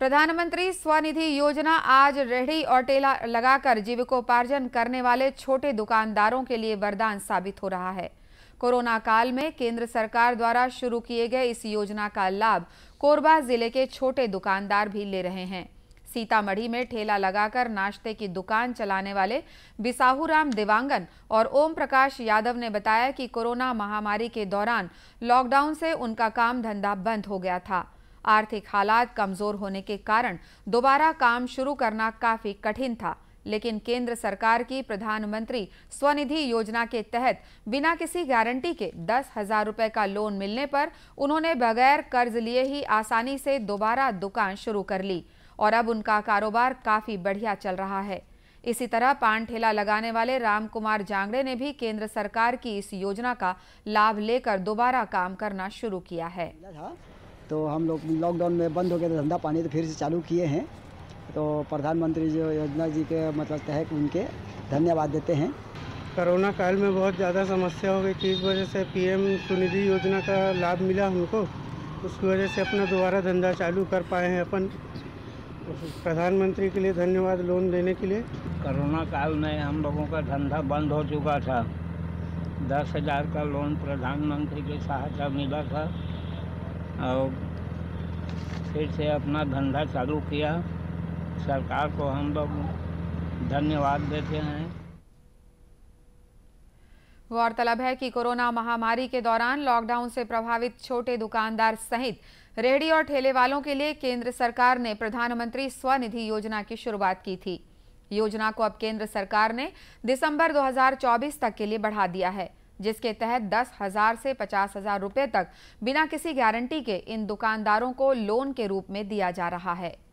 प्रधानमंत्री स्वनिधि योजना आज रेहड़ी और टेला लगाकर जीविकोपार्जन करने वाले छोटे दुकानदारों के लिए वरदान साबित हो रहा है कोरोना काल में केंद्र सरकार द्वारा शुरू किए गए इस योजना का लाभ कोरबा जिले के छोटे दुकानदार भी ले रहे हैं सीतामढ़ी में ठेला लगाकर नाश्ते की दुकान चलाने वाले बिसाहूराम देवांगन और ओम प्रकाश यादव ने बताया कि कोरोना महामारी के दौरान लॉकडाउन से उनका काम धंधा बंद हो गया था आर्थिक हालात कमजोर होने के कारण दोबारा काम शुरू करना काफी कठिन था लेकिन केंद्र सरकार की प्रधानमंत्री स्वनिधि योजना के तहत बिना किसी गारंटी के दस हजार रुपए का लोन मिलने पर उन्होंने बगैर कर्ज लिए ही आसानी से दोबारा दुकान शुरू कर ली और अब उनका कारोबार काफी बढ़िया चल रहा है इसी तरह पान ठेला लगाने वाले राम कुमार जांगड़े ने भी केंद्र सरकार की इस योजना का लाभ लेकर दोबारा काम करना शुरू किया है हाँ। तो हम लोग लॉकडाउन में बंद हो गया था धंधा पानी तो फिर से चालू किए हैं तो प्रधानमंत्री जो योजना जी के मतलब तहत उनके धन्यवाद देते हैं कोरोना काल में बहुत ज़्यादा समस्या हो गई थी इस वजह से पीएम सुनिधि योजना का लाभ मिला हमको उसकी वजह से अपना दोबारा धंधा चालू कर पाए हैं अपन प्रधानमंत्री के लिए धन्यवाद लोन देने के लिए कोरोना काल में हम लोगों का धंधा बंद हो चुका था दस हज़ार का लोन प्रधानमंत्री की सहायता मिला था और फिर से अपना धंधा चालू किया सरकार को हम लोग धन्यवाद देते हैं गौरतलब है कि कोरोना महामारी के दौरान लॉकडाउन से प्रभावित छोटे दुकानदार सहित रेहड़ी और ठेले वालों के लिए केंद्र सरकार ने प्रधानमंत्री स्वनिधि योजना की शुरुआत की थी योजना को अब केंद्र सरकार ने दिसंबर 2024 तक के लिए बढ़ा दिया है जिसके तहत दस हजार से पचास हजार रुपये तक बिना किसी गारंटी के इन दुकानदारों को लोन के रूप में दिया जा रहा है